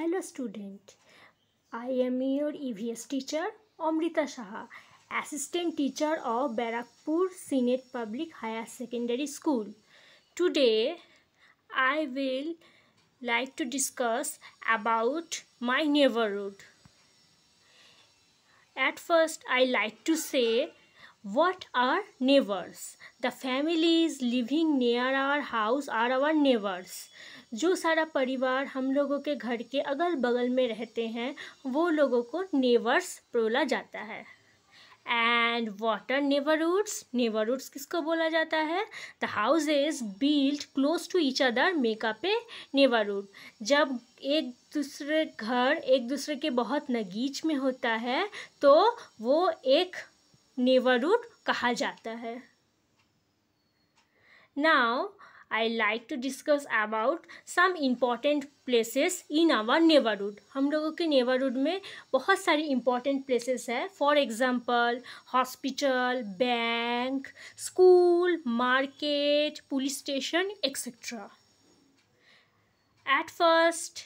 Hello student, I am your EVS teacher Amrita Shaha, assistant teacher of Barakpur Senate Public Higher Secondary School. Today, I will like to discuss about my neighborhood. At first, I like to say what are neighbors? The families living near our house are our neighbors. जो सारा परिवार हम लोगों के घर के अगल बगल में रहते हैं वो लोगों को नेवर्स बोला जाता है एंड वाटर नेवर नेबरहुड्स किसको बोला जाता है the house is build close to each other make up a neighbourhood जब एक दूसरे घर एक दूसरे के बहुत नगीच में होता है तो वो एक नेबरहुड कहा जाता है now I like to discuss about some important places in our neighbourhood हम लोगों के नेबरहुड में बहुत सारी इम्पॉर्टेंट प्लेसेस है for example hospital bank school market police station etcetera at first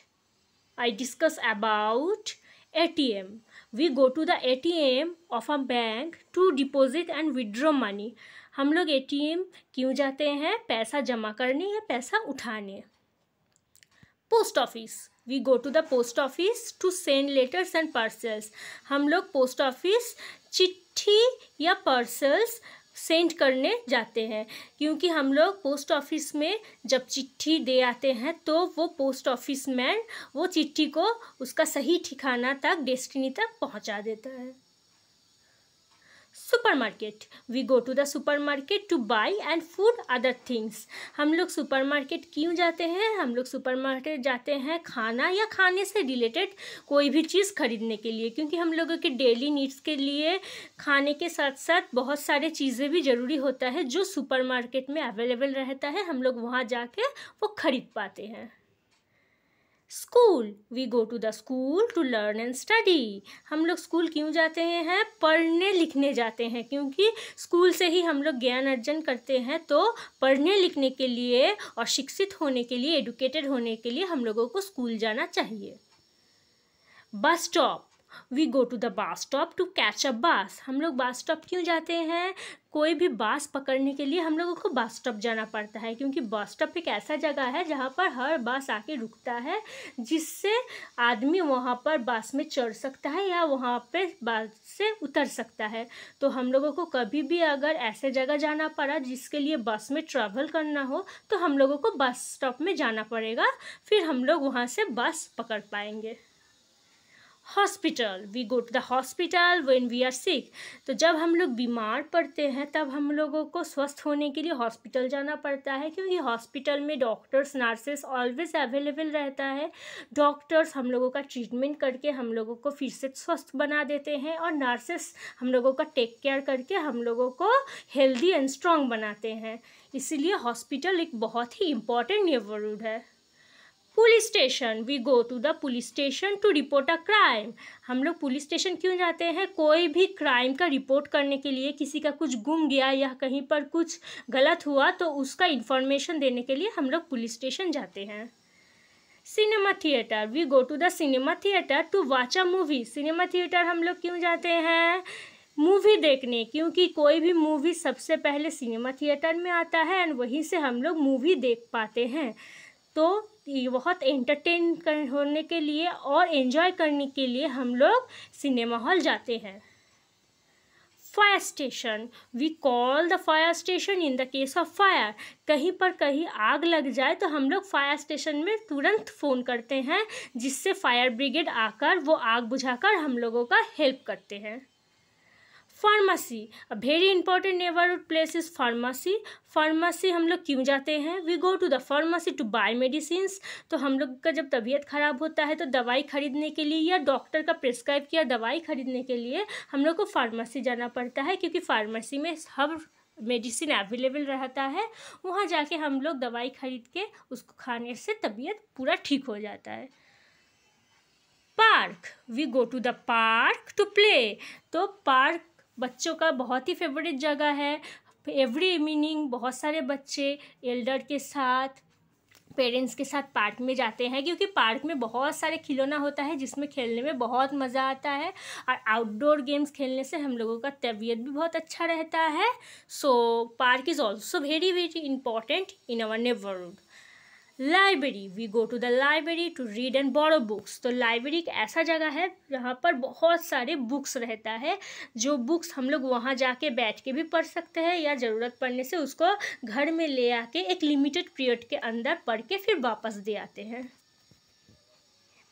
i discuss about atm we go to the atm of a bank to deposit and withdraw money हम लोग ए क्यों जाते हैं पैसा जमा करने या पैसा उठाने post office we go to the post office to send letters and parcels हम लोग पोस्ट ऑफिस चिट्ठी या पार्सल्स सेंड करने जाते हैं क्योंकि हम लोग पोस्ट ऑफिस में जब चिट्ठी दे आते हैं तो वो पोस्ट ऑफिस मैन वो चिट्ठी को उसका सही ठिकाना तक डेस्टिनी तक पहुंचा देता है supermarket we go to the supermarket to buy and food other things हम लोग सुपर मार्केट क्यों जाते हैं हम लोग सुपर मार्केट जाते हैं खाना या खाने से रिलेटेड कोई भी चीज़ खरीदने के लिए क्योंकि हम लोगों के डेली नीड्स के लिए खाने के साथ साथ बहुत सारे चीज़ें भी ज़रूरी होता है जो सुपर मार्केट में अवेलेबल रहता है हम लोग वहाँ जाके वो खरीद पाते हैं school we go to the school to learn and study हम लोग स्कूल क्यों जाते हैं पढ़ने लिखने जाते हैं क्योंकि स्कूल से ही हम लोग ज्ञान अर्जन करते हैं तो पढ़ने लिखने के लिए और शिक्षित होने के लिए एडुकेटेड होने के लिए हम लोगों को स्कूल जाना चाहिए bus stop we go to the bus stop to catch a bus हम लोग बस स्टॉप क्यों जाते हैं कोई भी बस पकड़ने के लिए हम लोगों को बस स्टॉप जाना पड़ता है क्योंकि बस स्टॉप एक ऐसा जगह है जहाँ पर हर बस आके रुकता है जिससे आदमी वहाँ पर बस में चढ़ सकता है या वहाँ पर बस से उतर सकता है तो हम लोगों को कभी भी अगर ऐसे जगह जाना पड़ा जिसके लिए बस में ट्रैवल करना हो तो हम लोगों को बस स्टॉप में जाना पड़ेगा फिर हम लोग वहाँ से बस पकड़ पाएंगे hospital we go to the hospital when we are sick तो जब हम लोग बीमार पड़ते हैं तब हम लोगों को स्वस्थ होने के लिए हॉस्पिटल जाना पड़ता है क्योंकि हॉस्पिटल में डॉक्टर्स नर्सेस ऑलवेज अवेलेबल रहता है डॉक्टर्स हम लोगों का ट्रीटमेंट करके हम लोगों को फिर से स्वस्थ बना देते हैं और नर्सेस हम लोगों का टेक केयर करके हम लोगों को हेल्दी एंड स्ट्रॉन्ग बनाते हैं इसीलिए हॉस्पिटल एक बहुत ही इंपॉर्टेंट नेबरहुड है police station we go to the police station to report a crime हम लोग पुलिस स्टेशन क्यों जाते हैं कोई भी क्राइम का रिपोर्ट करने के लिए किसी का कुछ गुम गया या कहीं पर कुछ गलत हुआ तो उसका इन्फॉर्मेशन देने के लिए हम लोग पुलिस स्टेशन जाते हैं cinema theatre we go to the cinema theatre to watch a movie cinema theatre हम लोग क्यों जाते हैं मूवी देखने क्योंकि कोई भी मूवी सबसे पहले सिनेमा थिएटर में आता है एंड वहीं से हम लोग मूवी देख पाते हैं तो बहुत एंटरटेन कर होने के लिए और एंजॉय करने के लिए हम लोग सिनेमा हॉल जाते हैं fire station we call the fire station in the case of fire कहीं पर कहीं आग लग जाए तो हम लोग फायर स्टेशन में तुरंत फ़ोन करते हैं जिससे फायर ब्रिगेड आकर वो आग बुझाकर हम लोगों का हेल्प करते हैं pharmacy very important neighbourhood place is pharmacy pharmacy हम लोग क्यों जाते हैं we go to the pharmacy to buy medicine तो हम लोग का जब तबीयत ख़राब होता है तो दवाई खरीदने के लिए या डॉक्टर का प्रिस्क्राइब किया दवाई खरीदने के लिए हम लोग को फार्मेसी जाना पड़ता है क्योंकि फार्मेसी में हर मेडिसिन अवेलेबल रहता है वहाँ जाके हम लोग दवाई खरीद के उसको खाने से तबीयत पूरा ठीक हो जाता है park we go to the park to play तो पार्क बच्चों का बहुत ही फेवरेट जगह है एवरी इवनिंग बहुत सारे बच्चे एल्डर के साथ पेरेंट्स के साथ पार्क में जाते हैं क्योंकि पार्क में बहुत सारे खिलौना होता है जिसमें खेलने में बहुत मज़ा आता है और आउटडोर गेम्स खेलने से हम लोगों का तबीयत भी बहुत अच्छा रहता है so park is also very very important in our neighbourhood library we go to the library to read and borrow books तो लाइब्रेरी एक ऐसा जगह है जहाँ पर बहुत सारे बुक्स रहता है जो बुक्स हम लोग वहाँ जाके बैठ के भी पढ़ सकते हैं या ज़रूरत पड़ने से उसको घर में ले आके एक लिमिटेड पीरियड के अंदर पढ़ के फिर वापस दे आते हैं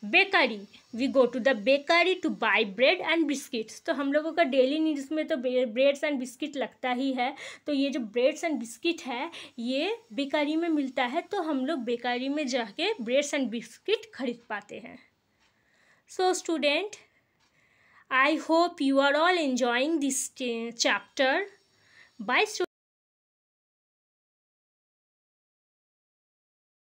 bakery we go to the bakery to buy bread and biscuits तो हम लोगों का डेली नीड्स में तो ब्रेड्स एंड बिस्किट लगता ही है तो ये जो ब्रेड्स एंड बिस्किट है ये बेकरी में मिलता है तो हम लोग बेकरी में जाके ब्रेड्स एंड बिस्किट खरीद पाते हैं so student I hope you are all enjoying this chapter bye